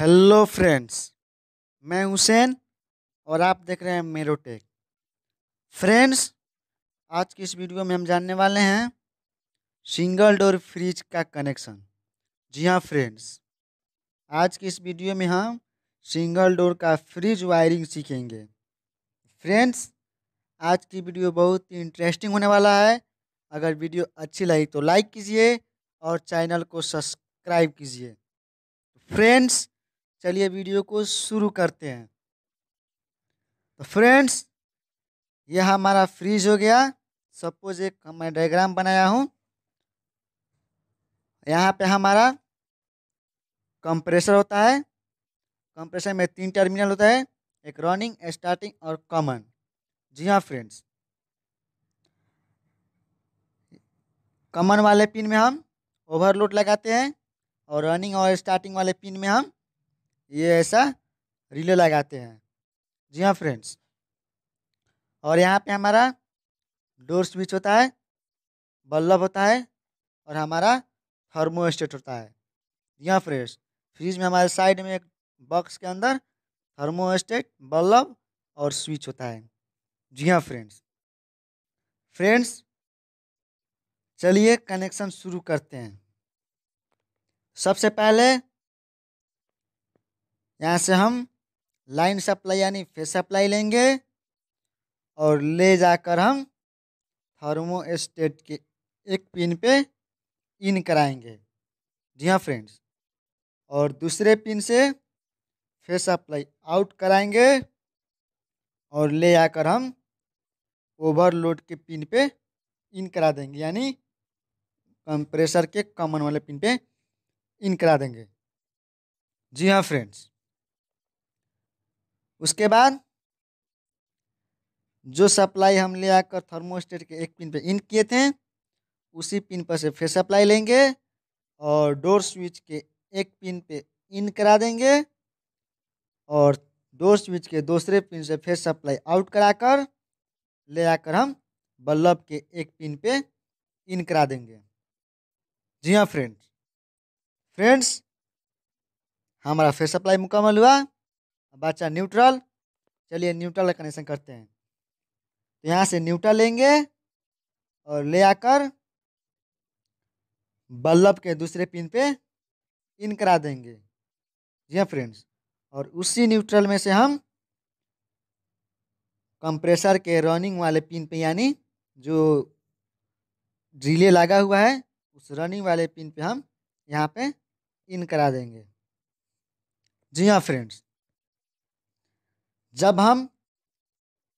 hello friends मैं हुसैन और आप देख रहे हैं मेरो टेक फ्रेंड्स आज की इस वीडियो में हम जानने वाले हैं सिंगल डोर फ्रिज का कनेक्शन जी हाँ फ्रेंड्स आज की इस वीडियो में हम सिंगल डोर का फ्रिज वायरिंग सीखेंगे फ्रेंड्स आज की वीडियो बहुत ही इंटरेस्टिंग होने वाला है अगर वीडियो अच्छी लगी तो लाइक कीजिए और चैनल को सब्सक्राइब कीजिए फ्रेंड्स चलिए वीडियो को शुरू करते हैं तो फ्रेंड्स यह हमारा फ्रीज हो गया सपोज एक मैं डायग्राम बनाया हूँ यहाँ पे हमारा कंप्रेसर होता है कंप्रेसर में तीन टर्मिनल होता है एक रनिंग स्टार्टिंग और कॉमन जी हाँ फ्रेंड्स कॉमन वाले पिन में हम ओवरलोड लगाते हैं और रनिंग और स्टार्टिंग वाले पिन में हम ये ऐसा रिले लगाते हैं जी हाँ फ्रेंड्स और यहाँ पे हमारा डोर स्विच होता है बल्लब होता है और हमारा थर्मोस्टेट होता है जी हाँ फ्रेंड्स फ्रिज में हमारे साइड में एक बॉक्स के अंदर थर्मोस्टेट बल्लब और स्विच होता है जी हाँ फ्रेंड्स फ्रेंड्स चलिए कनेक्शन शुरू करते हैं सबसे पहले यहाँ से हम लाइन सप्लाई यानी फेस सप्लाई लेंगे और ले जाकर हम थर्मो स्टेट के एक पिन पे इन कराएंगे जी हाँ फ्रेंड्स और दूसरे पिन से फेस सप्लाई आउट कराएंगे और ले आकर हम ओवरलोड के पिन पे इन करा देंगे यानी कंप्रेसर के कॉमन वाले पिन पे इन करा देंगे जी हाँ फ्रेंड्स उसके बाद जो सप्लाई हम ले आकर थर्मोस्टेट के एक पिन पे इन किए थे उसी पिन पर से फिर सप्लाई लेंगे और डोर स्विच के एक पिन पे इन करा देंगे और डोर स्विच के दूसरे पिन से फिर सप्लाई आउट कराकर ले आकर हम बल्ब के एक पिन पे इन करा देंगे जी हाँ फ्रेंड्स फ्रेंड्स हमारा फिर सप्लाई मुकम्मल हुआ बचा न्यूट्रल चलिए न्यूट्रल का कनेक्शन करते हैं तो यहाँ से न्यूट्रल लेंगे और ले आकर बल्ब के दूसरे पिन पे इन करा देंगे जी हाँ फ्रेंड्स और उसी न्यूट्रल में से हम कंप्रेसर के रनिंग वाले पिन पे यानी जो रिले लगा हुआ है उस रनिंग वाले पिन पे हम यहाँ पे इन करा देंगे जी हाँ फ्रेंड्स जब हम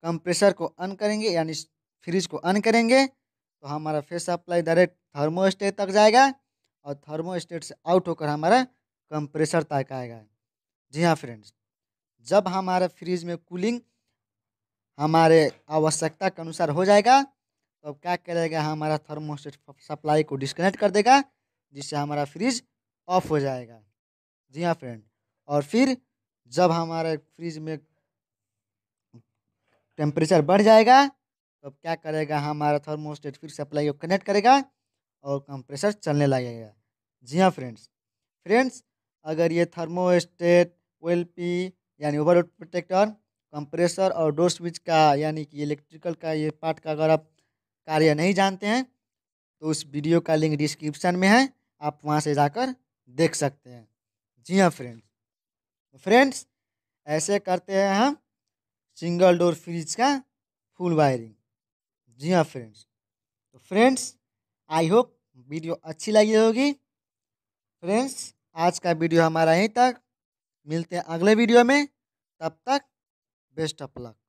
कंप्रेसर को अन करेंगे यानी फ्रिज को अन करेंगे तो हमारा फेस सप्लाई डायरेक्ट थर्मोस्टेट तक जाएगा और थर्मोस्टेट से आउट होकर हमारा कंप्रेसर तक आएगा जी हाँ फ्रेंड्स जब हमारा फ्रिज में कूलिंग हमारे आवश्यकता के अनुसार हो जाएगा तो अब क्या करेगा हमारा थर्मोस्टेट सप्लाई को डिस्कनेक्ट कर देगा जिससे हमारा फ्रिज ऑफ हो जाएगा जी हाँ फ्रेंड और फिर जब हमारे फ्रिज में टेम्परेचर बढ़ जाएगा तो क्या करेगा हाँ, हमारा थर्मोस्टेट फिर सप्लाई को कनेक्ट करेगा और कंप्रेसर चलने लगेगा जी हाँ फ्रेंड्स फ्रेंड्स अगर ये थर्मोस्टेट ओ यानी ओवरलोड प्रोटेक्टर कंप्रेसर और डोर स्विच का यानी कि इलेक्ट्रिकल का ये पार्ट का अगर आप कार्य नहीं जानते हैं तो उस वीडियो का लिंक डिस्क्रिप्शन में है आप वहाँ से जाकर देख सकते हैं जी हाँ फ्रेंड्स फ्रेंड्स ऐसे करते हैं हम सिंगल डोर फ्रिज का फुल वायरिंग जी हाँ फ्रेंड्स तो फ्रेंड्स आई होप वीडियो अच्छी लगी होगी फ्रेंड्स आज का वीडियो हमारा यहीं तक मिलते हैं अगले वीडियो में तब तक बेस्ट ऑफ लक